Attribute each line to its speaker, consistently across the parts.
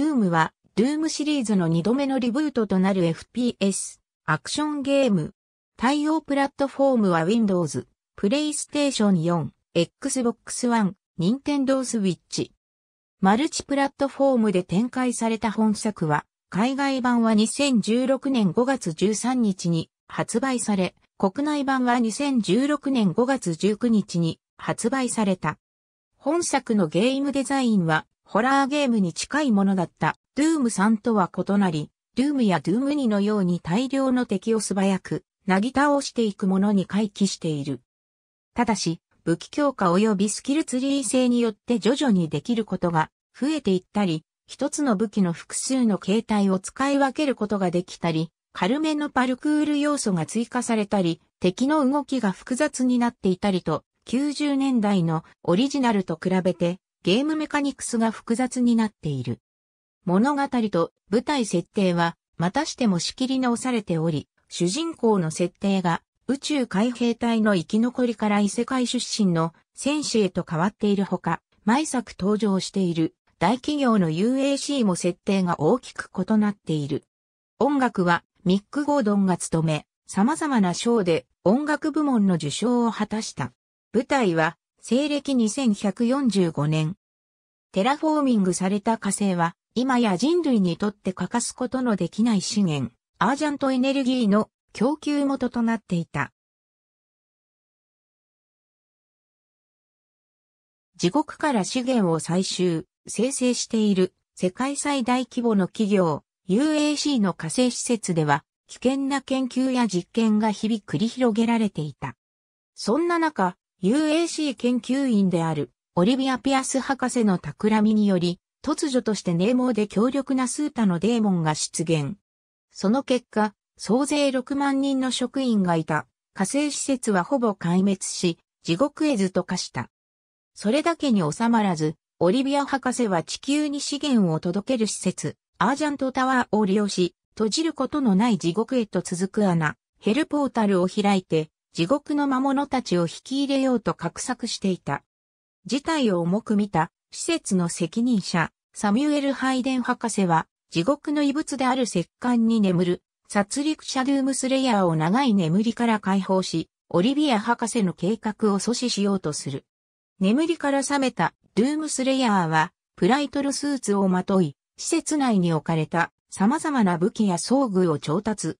Speaker 1: ルームは、ルームシリーズの2度目のリブートとなる FPS、アクションゲーム。対応プラットフォームは Windows、PlayStation 4、Xbox One、Nintendo Switch。マルチプラットフォームで展開された本作は、海外版は2016年5月13日に発売され、国内版は2016年5月19日に発売された。本作のゲームデザインはホラーゲームに近いものだった。ドゥーム3とは異なり、ドゥームやドゥーム2のように大量の敵を素早く、なぎ倒していくものに回帰している。ただし、武器強化及びスキルツリー性によって徐々にできることが増えていったり、一つの武器の複数の形態を使い分けることができたり、軽めのパルクール要素が追加されたり、敵の動きが複雑になっていたりと、90年代のオリジナルと比べてゲームメカニクスが複雑になっている。物語と舞台設定は、またしても仕切り直されており、主人公の設定が宇宙海兵隊の生き残りから異世界出身の戦士へと変わっているほか、毎作登場している大企業の UAC も設定が大きく異なっている。音楽はミック・ゴードンが務め、様々な賞で音楽部門の受賞を果たした。舞台は西暦2145年。テラフォーミングされた火星は、今や人類にとって欠かすことのできない資源、アージャントエネルギーの供給元となっていた。地獄から資源を採集、生成している世界最大規模の企業 UAC の火星施設では危険な研究や実験が日々繰り広げられていた。そんな中、UAC 研究員であるオリビア・ピアス博士の企みにより、突如としてネーモーで強力なスータのデーモンが出現。その結果、総勢6万人の職員がいた火星施設はほぼ壊滅し、地獄絵図と化した。それだけに収まらず、オリビア博士は地球に資源を届ける施設、アージャントタワーを利用し、閉じることのない地獄へと続く穴、ヘルポータルを開いて、地獄の魔物たちを引き入れようと画策していた。事態を重く見た、施設の責任者、サミュエル・ハイデン博士は、地獄の遺物である石棺に眠る、殺戮者ドゥームスレイヤーを長い眠りから解放し、オリビア博士の計画を阻止しようとする。眠りから覚めたドゥームスレイヤーは、プライトルスーツをまとい、施設内に置かれた様々な武器や装具を調達、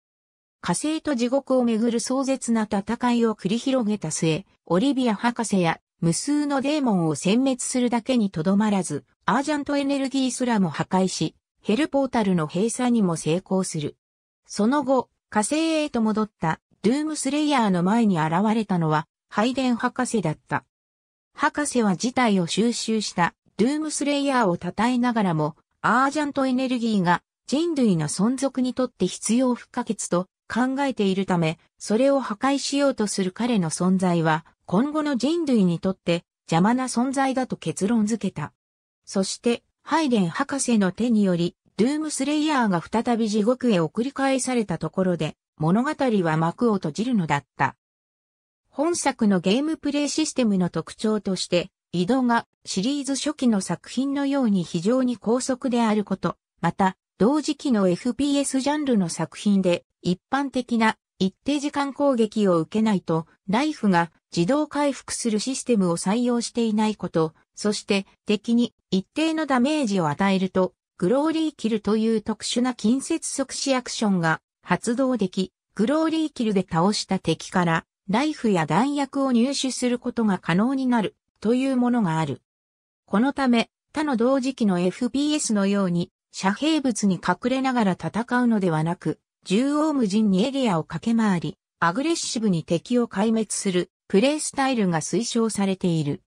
Speaker 1: 火星と地獄をめぐる壮絶な戦いを繰り広げた末、オリビア博士や無数のデーモンを殲滅するだけにとどまらず、アージャントエネルギーすらも破壊し、ヘルポータルの閉鎖にも成功する。その後、火星へと戻ったドゥームスレイヤーの前に現れたのは、ハイデン博士だった。博士は事態を収集したドゥームスレイヤーを称えながらも、アージャントエネルギーが人類の存続にとって必要不可欠と考えているため、それを破壊しようとする彼の存在は、今後の人類にとって邪魔な存在だと結論付けた。そして、ハイデン博士の手により、ドゥームスレイヤーが再び地獄へ送り返されたところで、物語は幕を閉じるのだった。本作のゲームプレイシステムの特徴として、井戸がシリーズ初期の作品のように非常に高速であること、また、同時期の FPS ジャンルの作品で一般的な一定時間攻撃を受けないと、ライフが自動回復するシステムを採用していないこと、そして敵に一定のダメージを与えると、グローリーキルという特殊な近接即死アクションが発動でき、グローリーキルで倒した敵からライフや弾薬を入手することが可能になるというものがある。このため、他の同時期の FPS のように遮蔽物に隠れながら戦うのではなく、縦横無尽にエリアを駆け回り、アグレッシブに敵を壊滅するプレイスタイルが推奨されている。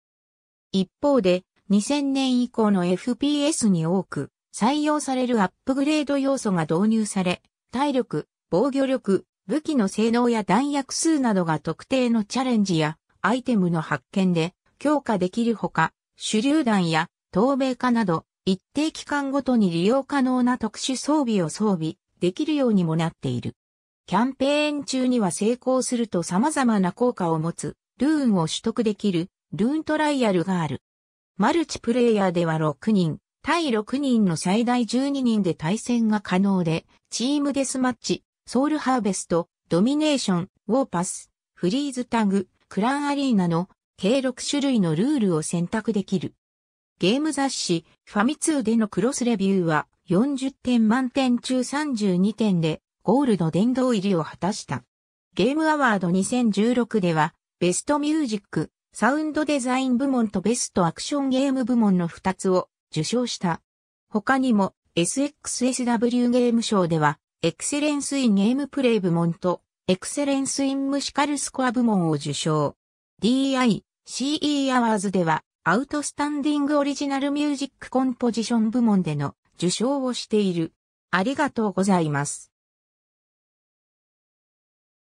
Speaker 1: 一方で、2000年以降の FPS に多く採用されるアップグレード要素が導入され、体力、防御力、武器の性能や弾薬数などが特定のチャレンジやアイテムの発見で強化できるほか、手榴弾や透明化など一定期間ごとに利用可能な特殊装備を装備、できるようにもなっている。キャンペーン中には成功すると様々な効果を持つ、ルーンを取得できる、ルーントライアルがある。マルチプレイヤーでは6人、対6人の最大12人で対戦が可能で、チームデスマッチ、ソウルハーベスト、ドミネーション、ウォーパス、フリーズタグ、クランアリーナの計6種類のルールを選択できる。ゲーム雑誌、ファミ通でのクロスレビューは、40点満点中32点でゴールド殿堂入りを果たした。ゲームアワード2016ではベストミュージック、サウンドデザイン部門とベストアクションゲーム部門の2つを受賞した。他にも SXSW ゲーム賞ではエクセレンスインゲームプレイ部門とエクセレンスインムシカルスコア部門を受賞。DI、CE アワーズではアウトスタンディングオリジナルミュージックコンポジション部門での受賞をしている。ありがとうございます。